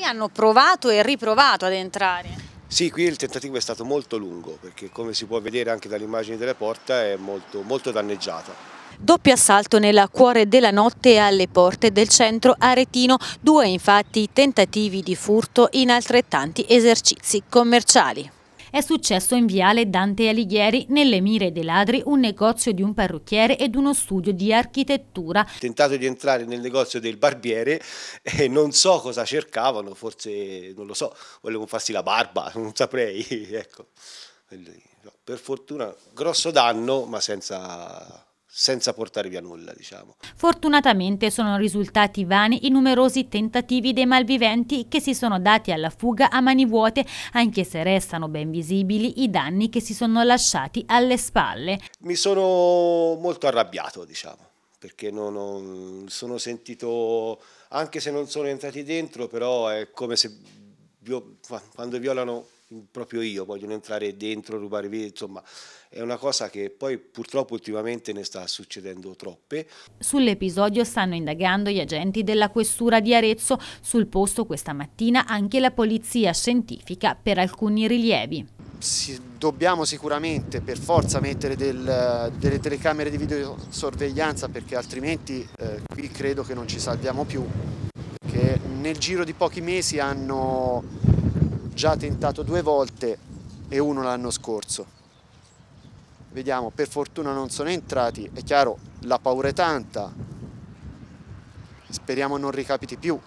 Qui hanno provato e riprovato ad entrare. Sì, qui il tentativo è stato molto lungo perché come si può vedere anche dalle immagini della porta è molto, molto danneggiata. Doppio assalto nel cuore della notte alle porte del centro aretino, due infatti tentativi di furto in altrettanti esercizi commerciali. È successo in Viale Dante Alighieri, nelle mire dei ladri, un negozio di un parrucchiere ed uno studio di architettura. tentato di entrare nel negozio del barbiere e non so cosa cercavano, forse, non lo so, volevano farsi la barba, non saprei, ecco. Per fortuna grosso danno, ma senza senza portare via nulla, diciamo. Fortunatamente sono risultati vani i numerosi tentativi dei malviventi che si sono dati alla fuga a mani vuote, anche se restano ben visibili i danni che si sono lasciati alle spalle. Mi sono molto arrabbiato, diciamo, perché non ho, sono sentito, anche se non sono entrati dentro, però è come se quando violano proprio io, vogliono entrare dentro, rubare via, insomma è una cosa che poi purtroppo ultimamente ne sta succedendo troppe. Sull'episodio stanno indagando gli agenti della questura di Arezzo, sul posto questa mattina anche la polizia scientifica per alcuni rilievi. Si, dobbiamo sicuramente per forza mettere del, delle telecamere di videosorveglianza perché altrimenti eh, qui credo che non ci salviamo più, perché nel giro di pochi mesi hanno già tentato due volte e uno l'anno scorso. Vediamo, per fortuna non sono entrati, è chiaro la paura è tanta, speriamo non ricapiti più.